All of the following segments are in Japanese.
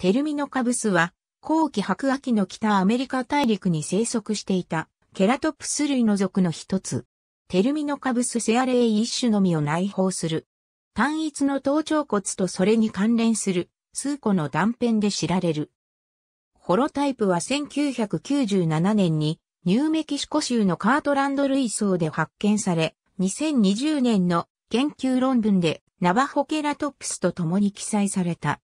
テルミノカブスは、後期白亜紀の北アメリカ大陸に生息していた、ケラトプス類の属の一つ。テルミノカブスセアレイ一種のみを内包する。単一の頭頂骨とそれに関連する数個の断片で知られる。ホロタイプは1997年にニューメキシコ州のカートランド類層で発見され、2020年の研究論文でナバホケラトプスと共に記載された。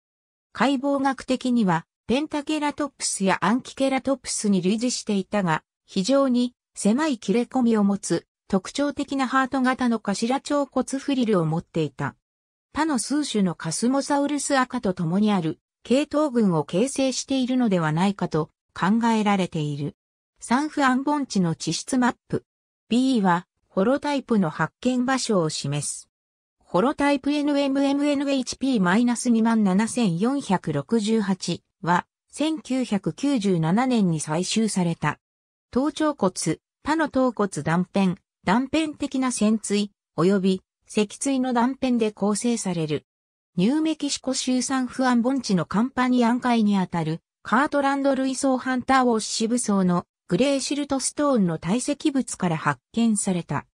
解剖学的には、ペンタケラトプスやアンキケラトプスに類似していたが、非常に狭い切れ込みを持つ特徴的なハート型の頭腸骨フリルを持っていた。他の数種のカスモサウルス赤と共にある系統群を形成しているのではないかと考えられている。サンフアン盆地の地質マップ。B はホロタイプの発見場所を示す。ホロタイプ NMMNHP-27468 は、1997年に採集された。頭頂骨、他の頭骨断片、断片的な潜椎、及び脊椎の断片で構成される。ニューメキシコ州産不安盆地のカンパニアン海にあたるカートランド類層ハンターウォッシブ層のグレーシルトストーンの堆積物から発見された。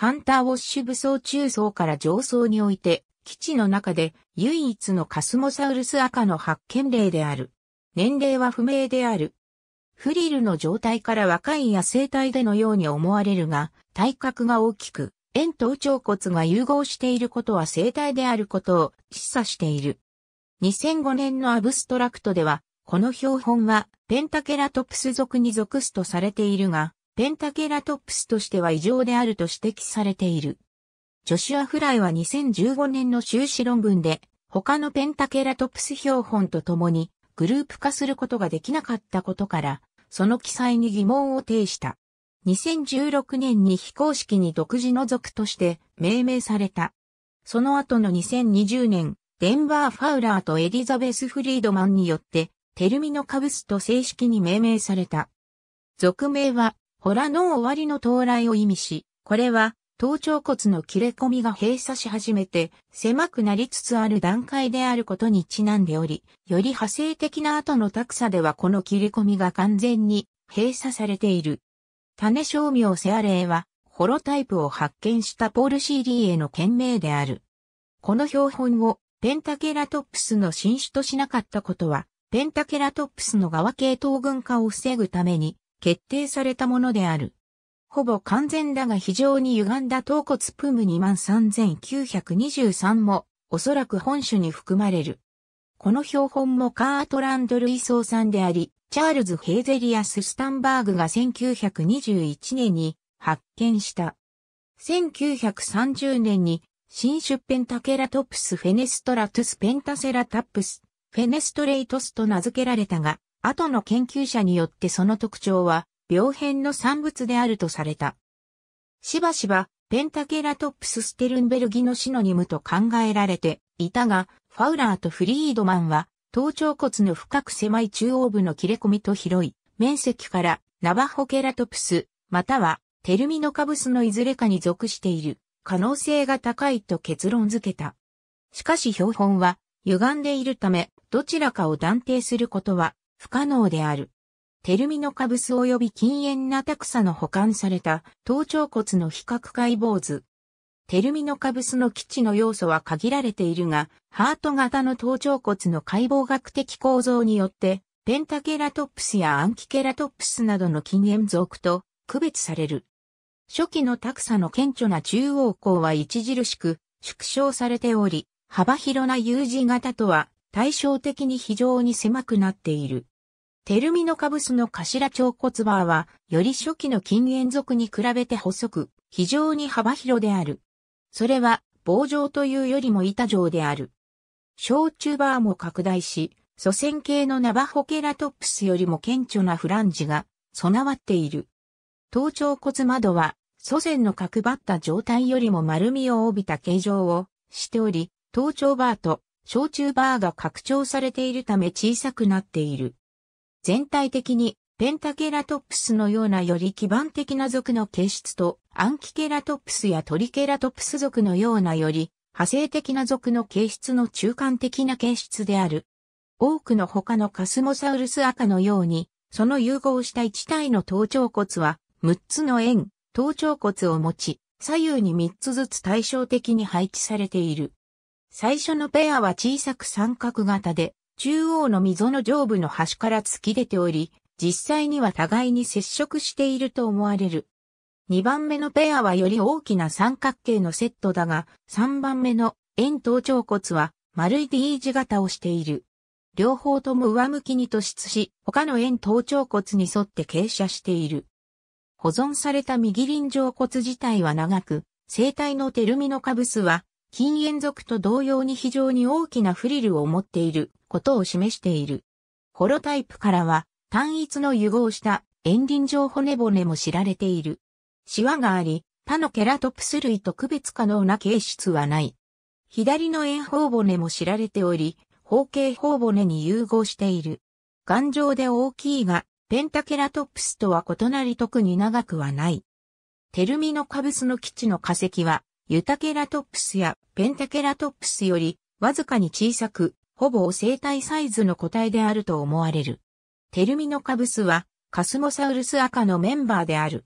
ハンターウォッシュ武装中層から上層において、基地の中で唯一のカスモサウルス赤の発見例である。年齢は不明である。フリルの状態から若い野生体でのように思われるが、体格が大きく、円頭頂骨が融合していることは生体であることを示唆している。2005年のアブストラクトでは、この標本はペンタケラトプス属に属すとされているが、ペンタケラトプスとしては異常であると指摘されている。ジョシュア・フライは2015年の修士論文で、他のペンタケラトプス標本と共にグループ化することができなかったことから、その記載に疑問を呈した。2016年に非公式に独自の属として命名された。その後の2020年、デンバー・ファウラーとエリザベス・フリードマンによって、テルミノカブスと正式に命名された。属名はホラの終わりの到来を意味し、これは頭頂骨の切れ込みが閉鎖し始めて狭くなりつつある段階であることにちなんでおり、より派生的な後の高さではこの切れ込みが完全に閉鎖されている。種商名セアレイは、ホロタイプを発見したポール・シーリーへの件名である。この標本をペンタケラトプスの新種としなかったことは、ペンタケラトプスの側系統群化を防ぐために、決定されたものである。ほぼ完全だが非常に歪んだ頭骨プム23923も、おそらく本種に含まれる。この標本もカートランドルイソーさんであり、チャールズ・ヘーゼリアス・スタンバーグが1921年に発見した。1930年に新種ペンタケラトプス・フェネストラトゥス・ペンタセラタップス、フェネストレイトスと名付けられたが、後の研究者によってその特徴は、病変の産物であるとされた。しばしば、ペンタケラトプス・ステルンベルギのシノニムと考えられていたが、ファウラーとフリードマンは、頭頂骨の深く狭い中央部の切れ込みと広い面積からナバホケラトプス、またはテルミノカブスのいずれかに属している可能性が高いと結論付けた。しかし標本は歪んでいるため、どちらかを断定することは不可能である。テルミノカブス及び禁煙なタクサの保管された頭頂骨の比較解剖図。テルミノカブスの基地の要素は限られているが、ハート型の頭頂骨の解剖学的構造によって、ペンタケラトップスやアンキケラトップスなどの禁煙属と区別される。初期のタクサの顕著な中央項は著しく縮小されており、幅広な U 字型とは対照的に非常に狭くなっている。テルミノカブスの頭腸骨バーは、より初期の近縁属に比べて細く、非常に幅広である。それは、棒状というよりも板状である。小中バーも拡大し、祖先系のナバホケラトップスよりも顕著なフランジが備わっている。頭腸骨窓は祖先の角張った状態よりも丸みを帯びた形状をしており、頭頂バーと焼酎バーが拡張されているため小さくなっている。全体的にペンタケラトプスのようなより基盤的な属の形質とアンキケラトプスやトリケラトプス属のようなより派生的な属の形質の中間的な形質である。多くの他のカスモサウルス赤のように、その融合した一体の頭頂骨は6つの円、頭頂骨を持ち、左右に3つずつ対照的に配置されている。最初のペアは小さく三角型で、中央の溝の上部の端から突き出ており、実際には互いに接触していると思われる。2番目のペアはより大きな三角形のセットだが、3番目の円頭頂骨は丸い D 字型をしている。両方とも上向きに突出し、他の円頭頂骨に沿って傾斜している。保存された右輪上骨自体は長く、生体のテルミノカブスは金煙属と同様に非常に大きなフリルを持っていることを示している。ホロタイプからは単一の融合した円輪状骨骨も知られている。シワがあり、他のケラトプス類と区別可能な形質はない。左の円方骨も知られており、方形方骨に融合している。頑丈で大きいが、ペンタケラトプスとは異なり特に長くはない。テルミノカブスの基地の化石は、ユタケラトップスやペンタケラトップスよりわずかに小さく、ほぼ生体サイズの個体であると思われる。テルミノカブスはカスモサウルス赤のメンバーである。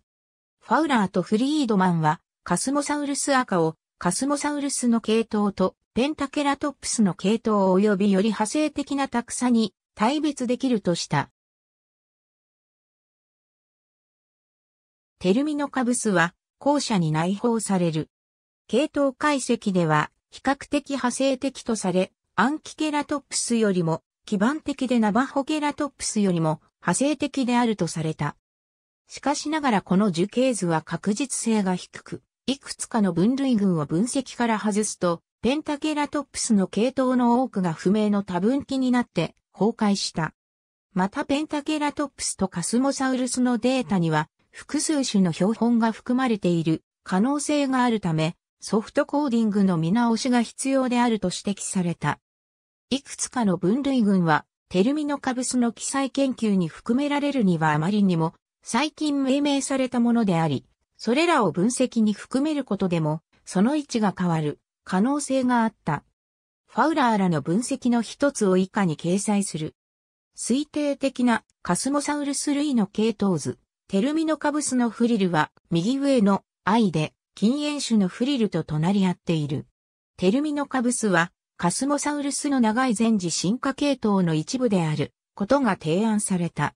ファウラーとフリードマンはカスモサウルス赤をカスモサウルスの系統とペンタケラトップスの系統及びより派生的なタクサに対別できるとした。テルミノカブスは後者に内包される。系統解析では比較的派生的とされ、アンキケラトプスよりも基盤的でナバホケラトプスよりも派生的であるとされた。しかしながらこの樹形図は確実性が低く、いくつかの分類群を分析から外すと、ペンタケラトプスの系統の多くが不明の多分岐になって崩壊した。またペンタケラトプスとカスモサウルスのデータには複数種の標本が含まれている可能性があるため、ソフトコーディングの見直しが必要であると指摘された。いくつかの分類群は、テルミノカブスの記載研究に含められるにはあまりにも、最近命名されたものであり、それらを分析に含めることでも、その位置が変わる可能性があった。ファウラーらの分析の一つを以下に掲載する。推定的なカスモサウルス類の系統図、テルミノカブスのフリルは右上の I で、禁煙種のフリルと隣り合っている。テルミノカブスは、カスモサウルスの長い前時進化系統の一部であることが提案された。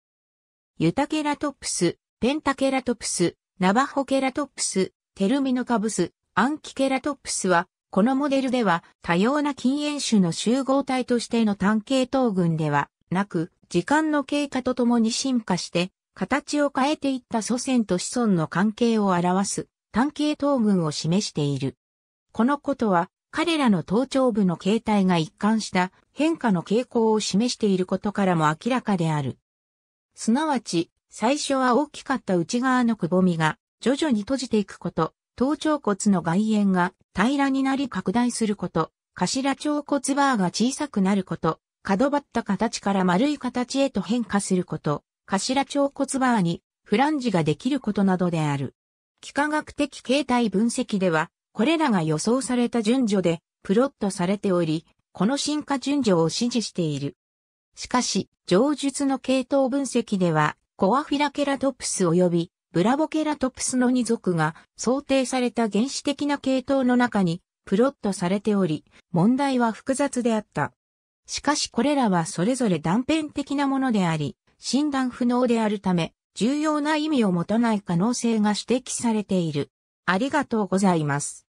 ユタケラトプス、ペンタケラトプス、ナバホケラトプス、テルミノカブス、アンキケラトプスは、このモデルでは多様な禁煙種の集合体としての単系統群ではなく、時間の経過とともに進化して、形を変えていった祖先と子孫の関係を表す単系統群を示している。このことは、彼らの頭頂部の形態が一貫した変化の傾向を示していることからも明らかである。すなわち、最初は大きかった内側のくぼみが徐々に閉じていくこと、頭頂骨の外縁が平らになり拡大すること、頭頂骨バーが小さくなること、角張った形から丸い形へと変化すること、頭頂骨バーにフランジができることなどである。幾何学的形態分析では、これらが予想された順序でプロットされており、この進化順序を支持している。しかし、上述の系統分析では、コアフィラケラトプス及びブラボケラトプスの2属が想定された原始的な系統の中にプロットされており、問題は複雑であった。しかしこれらはそれぞれ断片的なものであり、診断不能であるため、重要な意味を持たない可能性が指摘されている。ありがとうございます。